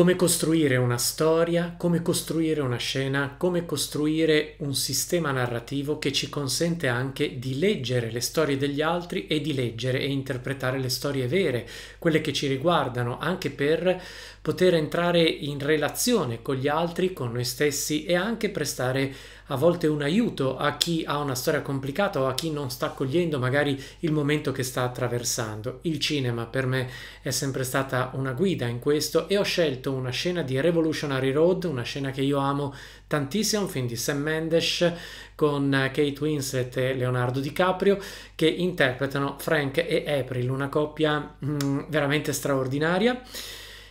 come costruire una storia, come costruire una scena, come costruire un sistema narrativo che ci consente anche di leggere le storie degli altri e di leggere e interpretare le storie vere, quelle che ci riguardano, anche per poter entrare in relazione con gli altri, con noi stessi e anche prestare a volte un aiuto a chi ha una storia complicata o a chi non sta cogliendo magari il momento che sta attraversando. Il cinema per me è sempre stata una guida in questo e ho scelto una scena di Revolutionary Road, una scena che io amo tantissimo, un film di Sam Mendes con Kate Winslet e Leonardo DiCaprio che interpretano Frank e April, una coppia mm, veramente straordinaria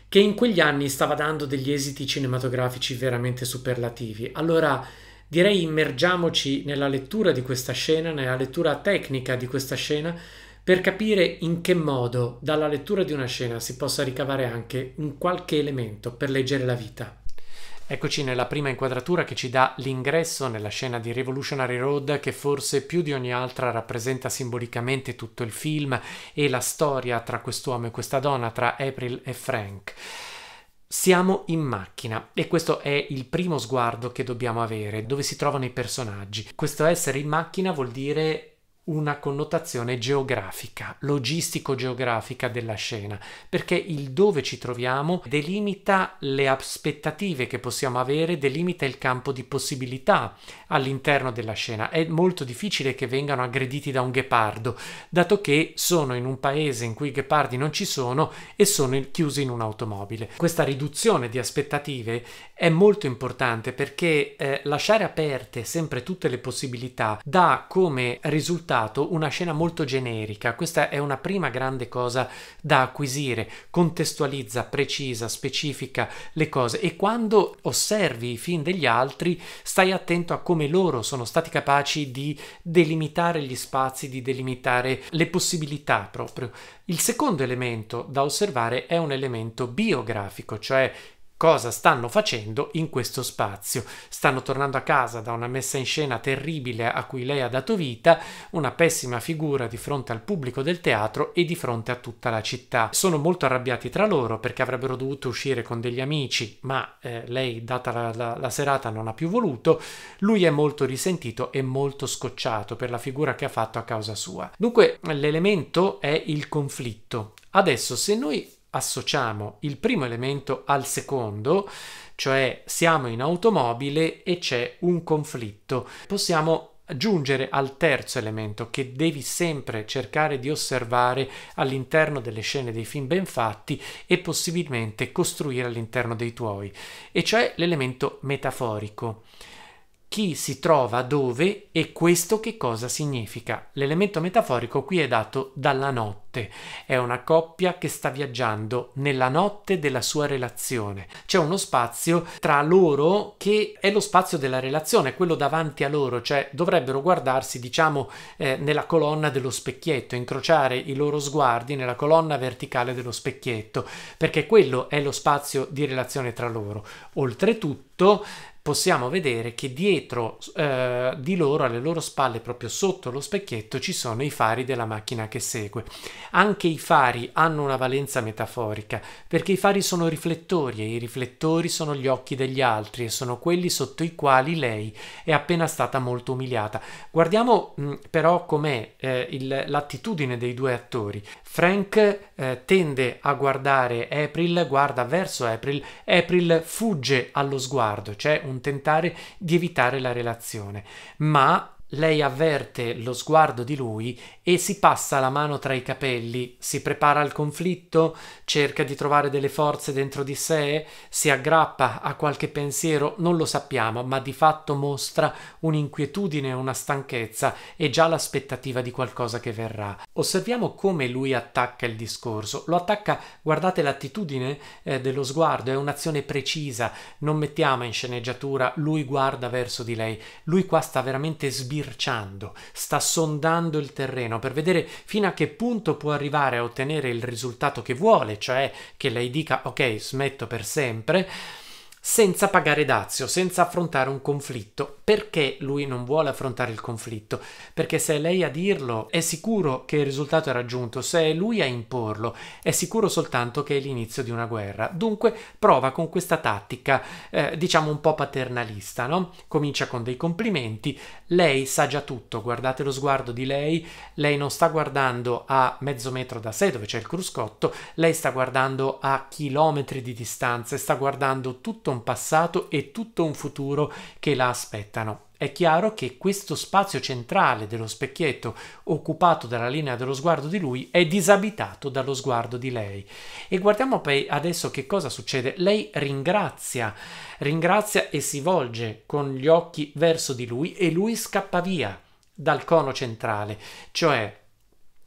che in quegli anni stava dando degli esiti cinematografici veramente superlativi. Allora Direi immergiamoci nella lettura di questa scena, nella lettura tecnica di questa scena, per capire in che modo dalla lettura di una scena si possa ricavare anche un qualche elemento per leggere la vita. Eccoci nella prima inquadratura che ci dà l'ingresso nella scena di Revolutionary Road che forse più di ogni altra rappresenta simbolicamente tutto il film e la storia tra quest'uomo e questa donna, tra April e Frank. Siamo in macchina e questo è il primo sguardo che dobbiamo avere, dove si trovano i personaggi. Questo essere in macchina vuol dire una connotazione geografica, logistico-geografica della scena, perché il dove ci troviamo delimita le aspettative che possiamo avere, delimita il campo di possibilità all'interno della scena. È molto difficile che vengano aggrediti da un ghepardo, dato che sono in un paese in cui i ghepardi non ci sono e sono chiusi in un'automobile. Questa riduzione di aspettative è molto importante perché eh, lasciare aperte sempre tutte le possibilità dà come risultato usato una scena molto generica, questa è una prima grande cosa da acquisire, contestualizza, precisa, specifica le cose e quando osservi i film degli altri stai attento a come loro sono stati capaci di delimitare gli spazi, di delimitare le possibilità proprio. Il secondo elemento da osservare è un elemento biografico, cioè cosa stanno facendo in questo spazio. Stanno tornando a casa da una messa in scena terribile a cui lei ha dato vita, una pessima figura di fronte al pubblico del teatro e di fronte a tutta la città. Sono molto arrabbiati tra loro perché avrebbero dovuto uscire con degli amici, ma eh, lei, data la, la, la serata, non ha più voluto. Lui è molto risentito e molto scocciato per la figura che ha fatto a causa sua. Dunque l'elemento è il conflitto. Adesso se noi associamo il primo elemento al secondo, cioè siamo in automobile e c'è un conflitto. Possiamo giungere al terzo elemento che devi sempre cercare di osservare all'interno delle scene dei film ben fatti e possibilmente costruire all'interno dei tuoi, e cioè l'elemento metaforico chi si trova dove e questo che cosa significa. L'elemento metaforico qui è dato dalla notte. È una coppia che sta viaggiando nella notte della sua relazione. C'è uno spazio tra loro che è lo spazio della relazione, quello davanti a loro, cioè dovrebbero guardarsi, diciamo, eh, nella colonna dello specchietto, incrociare i loro sguardi nella colonna verticale dello specchietto, perché quello è lo spazio di relazione tra loro. Oltretutto, possiamo vedere che dietro eh, di loro, alle loro spalle, proprio sotto lo specchietto, ci sono i fari della macchina che segue. Anche i fari hanno una valenza metaforica, perché i fari sono riflettori e i riflettori sono gli occhi degli altri e sono quelli sotto i quali lei è appena stata molto umiliata. Guardiamo mh, mm, però com'è eh, l'attitudine dei due attori. Frank eh, tende a guardare April, guarda verso April, April fugge allo sguardo, c'è cioè un accontentare di evitare la relazione, ma lei avverte lo sguardo di lui e si passa la mano tra i capelli, si prepara al conflitto, cerca di trovare delle forze dentro di sé, si aggrappa a qualche pensiero, non lo sappiamo, ma di fatto mostra un'inquietudine, una stanchezza e già l'aspettativa di qualcosa che verrà. Osserviamo come lui attacca il discorso, lo attacca, guardate l'attitudine eh, dello sguardo, è un'azione precisa, non mettiamo in sceneggiatura, lui guarda verso di lei, lui qua sta veramente sbirciando sbirciando, sta sondando il terreno per vedere fino a che punto può arrivare a ottenere il risultato che vuole, cioè che lei dica ok smetto per sempre, senza pagare dazio, senza affrontare un conflitto. Perché lui non vuole affrontare il conflitto? Perché se è lei a dirlo, è sicuro che il risultato è raggiunto, se è lui a imporlo, è sicuro soltanto che è l'inizio di una guerra. Dunque prova con questa tattica, eh, diciamo un po' paternalista, no? Comincia con dei complimenti, lei sa già tutto, guardate lo sguardo di lei, lei non sta guardando a mezzo metro da sé dove c'è il cruscotto, lei sta guardando a chilometri di distanza sta guardando tutto tutto un passato e tutto un futuro che la aspettano. È chiaro che questo spazio centrale dello specchietto, occupato dalla linea dello sguardo di lui, è disabitato dallo sguardo di lei. E guardiamo poi adesso che cosa succede. Lei ringrazia, ringrazia e si volge con gli occhi verso di lui e lui scappa via dal cono centrale, cioè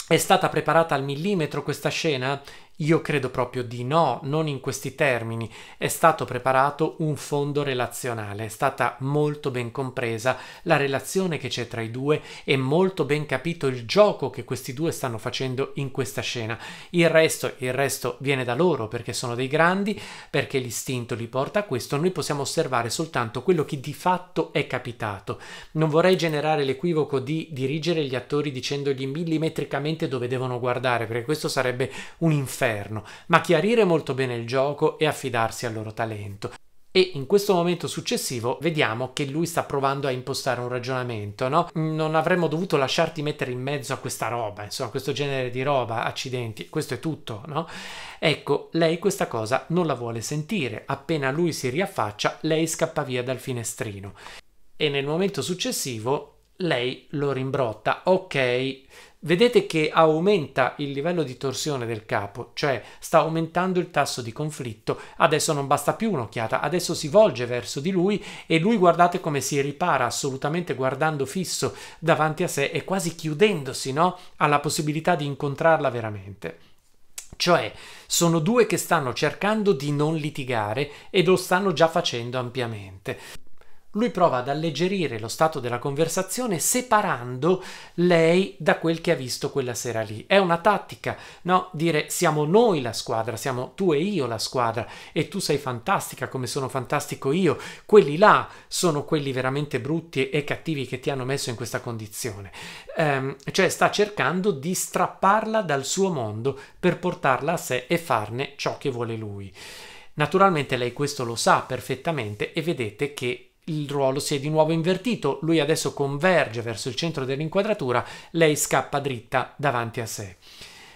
è stata preparata al millimetro questa scena? Io credo proprio di no, non in questi termini. È stato preparato un fondo relazionale, è stata molto ben compresa la relazione che c'è tra i due e molto ben capito il gioco che questi due stanno facendo in questa scena. Il resto, il resto viene da loro perché sono dei grandi, perché l'istinto li porta a questo, noi possiamo osservare soltanto quello che di fatto è capitato. Non vorrei generare l'equivoco di dirigere gli attori dicendogli millimetricamente dove devono guardare, perché questo sarebbe un inferno inferno, ma chiarire molto bene il gioco e affidarsi al loro talento. E in questo momento successivo vediamo che lui sta provando a impostare un ragionamento, no? Non avremmo dovuto lasciarti mettere in mezzo a questa roba, insomma, questo genere di roba, accidenti, questo è tutto, no? Ecco, lei questa cosa non la vuole sentire, appena lui si riaffaccia, lei scappa via dal finestrino. E nel momento successivo lei lo rimbrotta, ok, vedete che aumenta il livello di torsione del capo, cioè sta aumentando il tasso di conflitto. Adesso non basta più un'occhiata, adesso si volge verso di lui e lui guardate come si ripara assolutamente guardando fisso davanti a sé e quasi chiudendosi no? alla possibilità di incontrarla veramente. Cioè, sono due che stanno cercando di non litigare e lo stanno già facendo ampiamente. Lui prova ad alleggerire lo stato della conversazione separando lei da quel che ha visto quella sera lì. È una tattica, no? Dire siamo noi la squadra, siamo tu e io la squadra e tu sei fantastica come sono fantastico io. Quelli là sono quelli veramente brutti e cattivi che ti hanno messo in questa condizione. Ehm, cioè sta cercando di strapparla dal suo mondo per portarla a sé e farne ciò che vuole lui. Naturalmente lei questo lo sa perfettamente e vedete che il ruolo si è di nuovo invertito, lui adesso converge verso il centro dell'inquadratura, lei scappa dritta davanti a sé.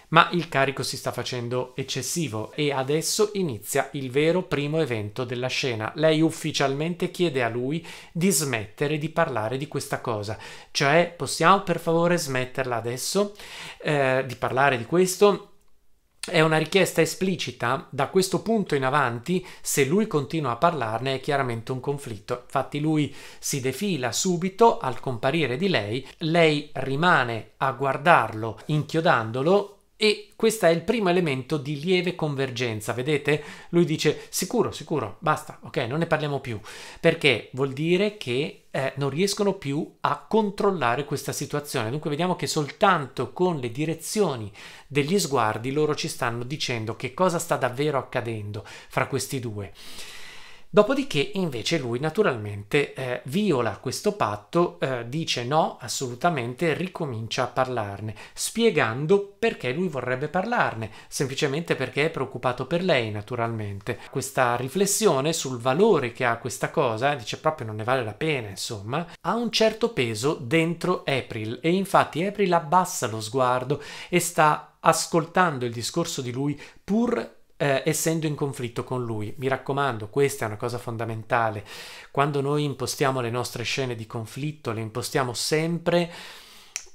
Ma il carico si sta facendo eccessivo e adesso inizia il vero primo evento della scena. Lei ufficialmente chiede a lui di smettere di parlare di questa cosa. Cioè, possiamo per favore smetterla adesso eh, di parlare di questo? È una richiesta esplicita, da questo punto in avanti, se lui continua a parlarne è chiaramente un conflitto. Infatti lui si defila subito al comparire di lei, lei rimane a guardarlo inchiodandolo e questo è il primo elemento di lieve convergenza, vedete? Lui dice sicuro, sicuro, basta, ok, non ne parliamo più, perché vuol dire che eh, non riescono più a controllare questa situazione. Dunque vediamo che soltanto con le direzioni degli sguardi loro ci stanno dicendo che cosa sta davvero accadendo fra questi due. Dopodiché invece lui naturalmente eh, viola questo patto, eh, dice no assolutamente, ricomincia a parlarne, spiegando perché lui vorrebbe parlarne, semplicemente perché è preoccupato per lei naturalmente. Questa riflessione sul valore che ha questa cosa, dice proprio non ne vale la pena insomma, ha un certo peso dentro April e infatti April abbassa lo sguardo e sta ascoltando il discorso di lui pur eh, essendo in conflitto con lui. Mi raccomando, questa è una cosa fondamentale. Quando noi impostiamo le nostre scene di conflitto, le impostiamo sempre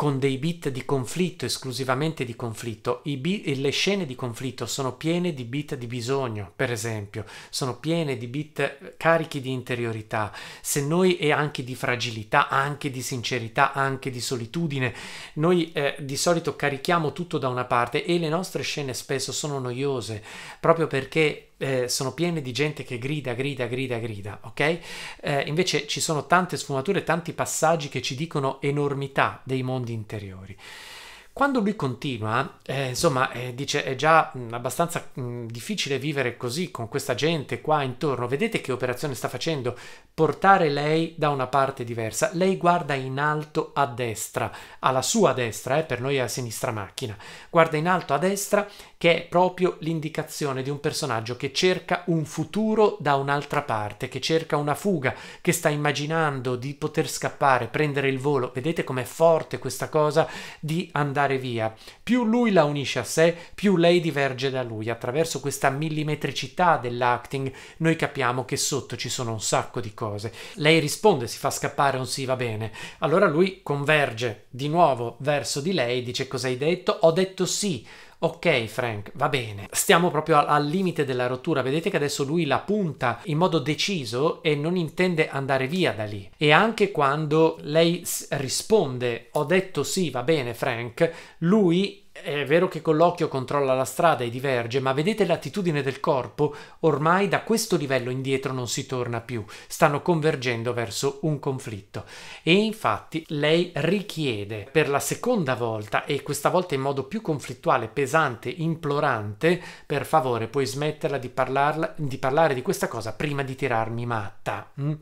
con dei beat di conflitto, esclusivamente di conflitto. Beat, le scene di conflitto sono piene di beat di bisogno, per esempio, sono piene di beat carichi di interiorità, se noi e anche di fragilità, anche di sincerità, anche di solitudine. Noi eh, di solito carichiamo tutto da una parte e le nostre scene spesso sono noiose, proprio perché eh, sono piene di gente che grida, grida, grida, grida, ok? Eh, invece ci sono tante sfumature, tanti passaggi che ci dicono enormità dei mondi interiori. Quando lui continua, eh, insomma, eh, dice è già mh, mm, abbastanza mh, mm, difficile vivere così con questa gente qua intorno, vedete che operazione sta facendo? Portare lei da una parte diversa, lei guarda in alto a destra, alla sua destra, eh, per noi è a sinistra macchina, guarda in alto a destra che è proprio l'indicazione di un personaggio che cerca un futuro da un'altra parte, che cerca una fuga, che sta immaginando di poter scappare, prendere il volo, vedete com'è forte questa cosa di andare portare via. Più lui la unisce a sé, più lei diverge da lui. Attraverso questa millimetricità dell'acting noi capiamo che sotto ci sono un sacco di cose. Lei risponde, si fa scappare un sì, va bene. Allora lui converge di nuovo verso di lei, dice cosa hai detto? Ho detto sì Ok Frank, va bene, stiamo proprio al, limite della rottura, vedete che adesso lui la punta in modo deciso e non intende andare via da lì. E anche quando lei risponde, ho detto sì, va bene Frank, lui è vero che con l'occhio controlla la strada e diverge, ma vedete l'attitudine del corpo? Ormai da questo livello indietro non si torna più, stanno convergendo verso un conflitto. E infatti lei richiede per la seconda volta, e questa volta in modo più conflittuale, pesante, implorante, per favore puoi smetterla di, parlarla, di parlare di questa cosa prima di tirarmi matta. Mm?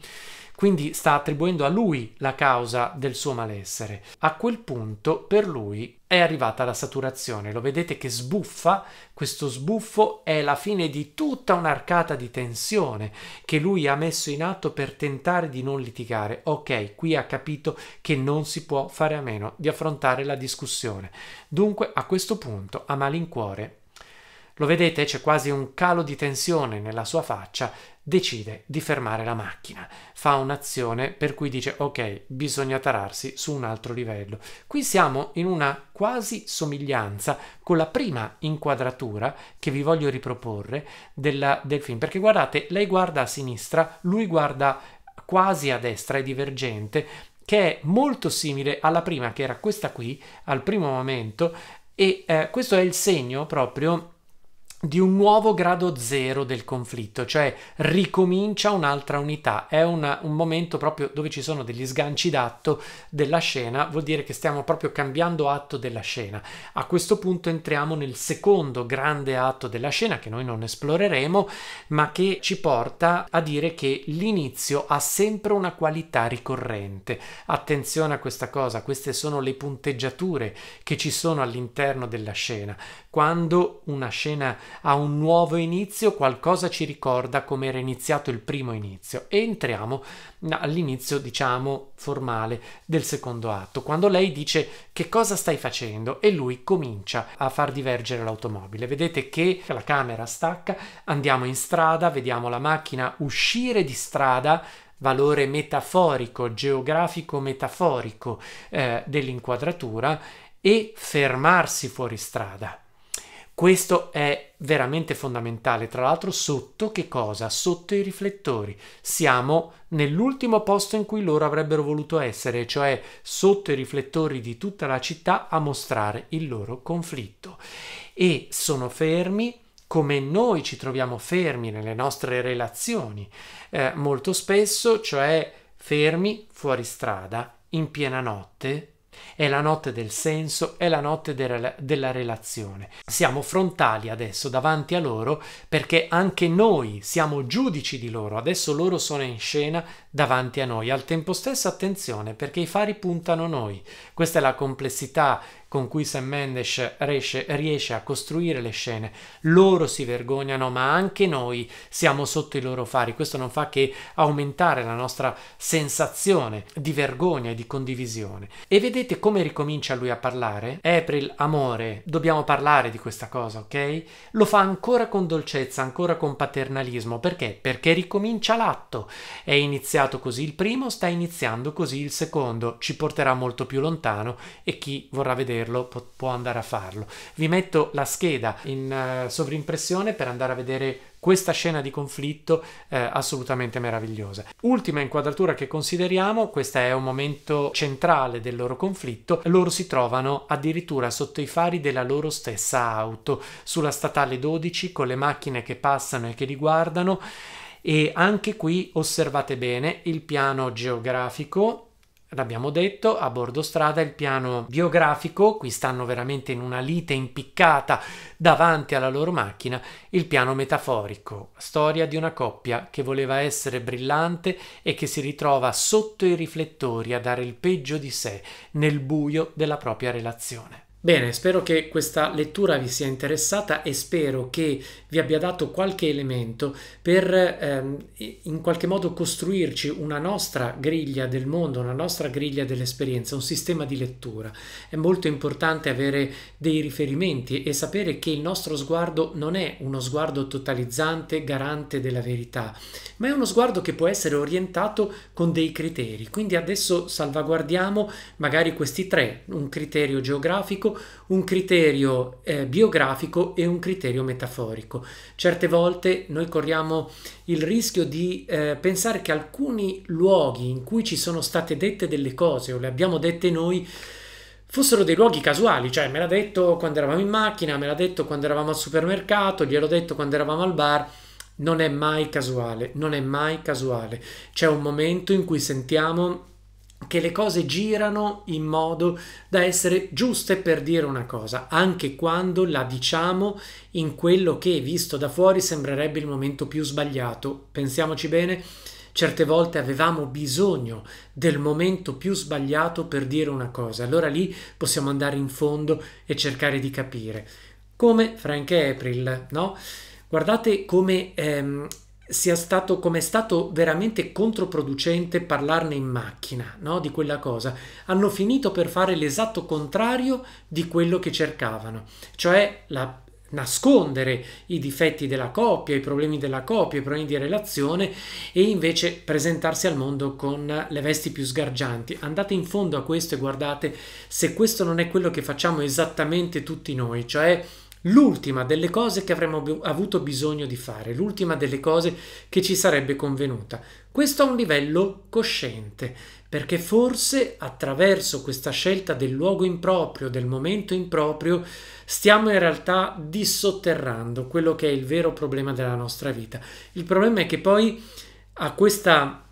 quindi sta attribuendo a lui la causa del suo malessere. A quel punto per lui è arrivata la saturazione, lo vedete che sbuffa, questo sbuffo è la fine di tutta un'arcata di tensione che lui ha messo in atto per tentare di non litigare. Ok, qui ha capito che non si può fare a meno di affrontare la discussione. Dunque a questo punto a malincuore lo vedete, c'è quasi un calo di tensione nella sua faccia, decide di fermare la macchina. Fa un'azione per cui dice ok, bisogna tararsi su un altro livello. Qui siamo in una quasi somiglianza con la prima inquadratura che vi voglio riproporre della, del film, perché guardate, lei guarda a sinistra, lui guarda quasi a destra, è divergente, che è molto simile alla prima, che era questa qui, al primo momento, e eh, questo è il segno proprio di un nuovo grado zero del conflitto, cioè ricomincia un'altra unità. È una, un momento proprio dove ci sono degli sganci d'atto della scena, vuol dire che stiamo proprio cambiando atto della scena. A questo punto entriamo nel secondo grande atto della scena che noi non esploreremo, ma che ci porta a dire che l'inizio ha sempre una qualità ricorrente. Attenzione a questa cosa, queste sono le punteggiature che ci sono all'interno della scena. Quando una scena ha un nuovo inizio, qualcosa ci ricorda come era iniziato il primo inizio e entriamo all'inizio, diciamo, formale del secondo atto, quando lei dice che cosa stai facendo e lui comincia a far divergere l'automobile. Vedete che la camera stacca, andiamo in strada, vediamo la macchina uscire di strada valore metaforico, geografico metaforico eh, dell'inquadratura e fermarsi fuori strada. Questo è veramente fondamentale, tra l'altro sotto che cosa? Sotto i riflettori. Siamo nell'ultimo posto in cui loro avrebbero voluto essere, cioè sotto i riflettori di tutta la città a mostrare il loro conflitto. E sono fermi come noi ci troviamo fermi nelle nostre relazioni, eh, molto spesso, cioè fermi fuori strada, in piena notte, è la notte del senso, è la notte de- della relazione. Siamo frontali adesso davanti a loro perché anche noi siamo giudici di loro, adesso loro sono in scena davanti a noi. Al tempo stesso attenzione perché i fari puntano noi. Questa è la complessità con cui Sam Mendes riesce, riesce a costruire le scene. Loro si vergognano, ma anche noi siamo sotto i loro fari. Questo non fa che aumentare la nostra sensazione di vergogna e di condivisione. E vedete come ricomincia lui a parlare? April, amore, dobbiamo parlare di questa cosa, ok? Lo fa ancora con dolcezza, ancora con paternalismo. Perché? Perché ricomincia l'atto. È iniziato così il primo, sta iniziando così il secondo. Ci porterà molto più lontano e chi vorrà vedere saperlo po- può andare a farlo. Vi metto la scheda in uh, sovrimpressione per andare a vedere questa scena di conflitto eh, assolutamente meravigliosa. Ultima inquadratura che consideriamo, questo è un momento centrale del loro conflitto, loro si trovano addirittura sotto i fari della loro stessa auto, sulla statale 12 con le macchine che passano e che li guardano e anche qui osservate bene il piano geografico L'abbiamo detto, a bordo strada il piano biografico, qui stanno veramente in una lite impiccata davanti alla loro macchina, il piano metaforico, storia di una coppia che voleva essere brillante e che si ritrova sotto i riflettori a dare il peggio di sé nel buio della propria relazione. Bene, spero che questa lettura vi sia interessata e spero che vi abbia dato qualche elemento per ehm, in qualche modo costruirci una nostra griglia del mondo, una nostra griglia dell'esperienza, un sistema di lettura. È molto importante avere dei riferimenti e sapere che il nostro sguardo non è uno sguardo totalizzante, garante della verità, ma è uno sguardo che può essere orientato con dei criteri. Quindi adesso salvaguardiamo magari questi tre, un criterio geografico, un criterio eh, biografico e un criterio metaforico. Certe volte noi corriamo il rischio di eh, pensare che alcuni luoghi in cui ci sono state dette delle cose o le abbiamo dette noi fossero dei luoghi casuali, cioè me l'ha detto quando eravamo in macchina, me l'ha detto quando eravamo al supermercato, gliel'ho detto quando eravamo al bar. Non è mai casuale, non è mai casuale. C'è un momento in cui sentiamo che le cose girano in modo da essere giuste per dire una cosa, anche quando la diciamo in quello che visto da fuori sembrerebbe il momento più sbagliato. Pensiamoci bene, certe volte avevamo bisogno del momento più sbagliato per dire una cosa, allora lì possiamo andare in fondo e cercare di capire. Come Frank e April, no? Guardate come ehm, sia stato come è stato veramente controproducente parlarne in macchina, no? di quella cosa. Hanno finito per fare l'esatto contrario di quello che cercavano, cioè la, nascondere i difetti della coppia, i problemi della coppia, i problemi di relazione e invece presentarsi al mondo con le vesti più sgargianti. Andate in fondo a questo e guardate se questo non è quello che facciamo esattamente tutti noi, cioè l'ultima delle cose che avremmo avuto bisogno di fare, l'ultima delle cose che ci sarebbe convenuta. Questo a un livello cosciente, perché forse attraverso questa scelta del luogo improprio, del momento improprio, stiamo in realtà dissotterrando quello che è il vero problema della nostra vita. Il problema è che poi a questa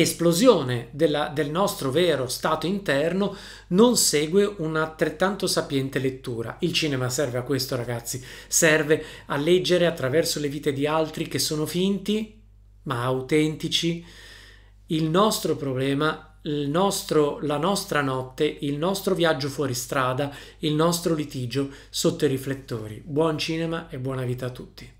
esplosione della, del nostro vero stato interno non segue un'altrettanto sapiente lettura. Il cinema serve a questo, ragazzi, serve a leggere attraverso le vite di altri che sono finti, ma autentici, il nostro problema, il nostro, la nostra notte, il nostro viaggio fuori strada, il nostro litigio sotto i riflettori. Buon cinema e buona vita a tutti.